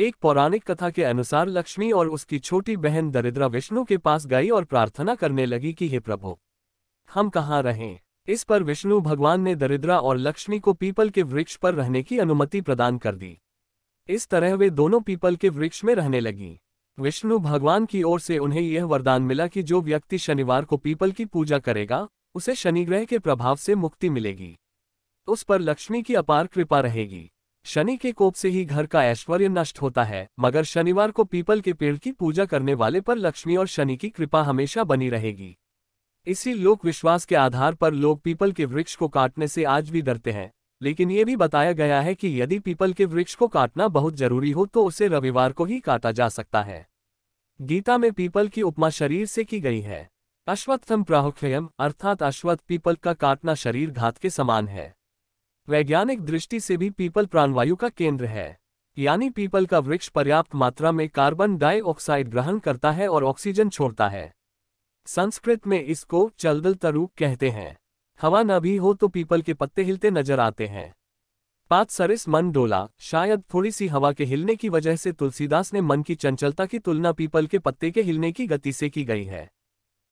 एक पौराणिक कथा के अनुसार लक्ष्मी और उसकी छोटी बहन दरिद्रा विष्णु के पास गई और प्रार्थना करने लगी कि हे प्रभु हम कहाँ रहें इस पर विष्णु भगवान ने दरिद्रा और लक्ष्मी को पीपल के वृक्ष पर रहने की अनुमति प्रदान कर दी इस तरह वे दोनों पीपल के वृक्ष में रहने लगी विष्णु भगवान की ओर से उन्हें यह वरदान मिला कि जो व्यक्ति शनिवार को पीपल की पूजा करेगा उसे शनिग्रह के प्रभाव से मुक्ति मिलेगी उस पर लक्ष्मी की अपार कृपा रहेगी शनि के कोप से ही घर का ऐश्वर्य नष्ट होता है मगर शनिवार को पीपल के पेड़ की पूजा करने वाले पर लक्ष्मी और शनि की कृपा हमेशा बनी रहेगी इसी लोक विश्वास के आधार पर लोग पीपल के वृक्ष को काटने से आज भी डरते हैं लेकिन ये भी बताया गया है कि यदि पीपल के वृक्ष को काटना बहुत जरूरी हो तो उसे रविवार को ही काटा जा सकता है गीता में पीपल की उपमा शरीर से की गई है अश्वत्थम प्राहुक्षयम अर्थात अश्वत्थ पीपल का काटना शरीर घात के समान है वैज्ञानिक दृष्टि से भी पीपल प्राणवायु का केंद्र है यानी पीपल का वृक्ष पर्याप्त मात्रा में कार्बन डाइऑक्साइड ग्रहण करता है और ऑक्सीजन छोड़ता है संस्कृत में इसको चलदल तरूप कहते हैं हवा न भी हो तो पीपल के पत्ते हिलते नजर आते हैं पात सरिस मन डोला शायद थोड़ी सी हवा के हिलने की वजह से तुलसीदास ने मन की चंचलता की तुलना पीपल के पत्ते के हिलने की गति से की गई है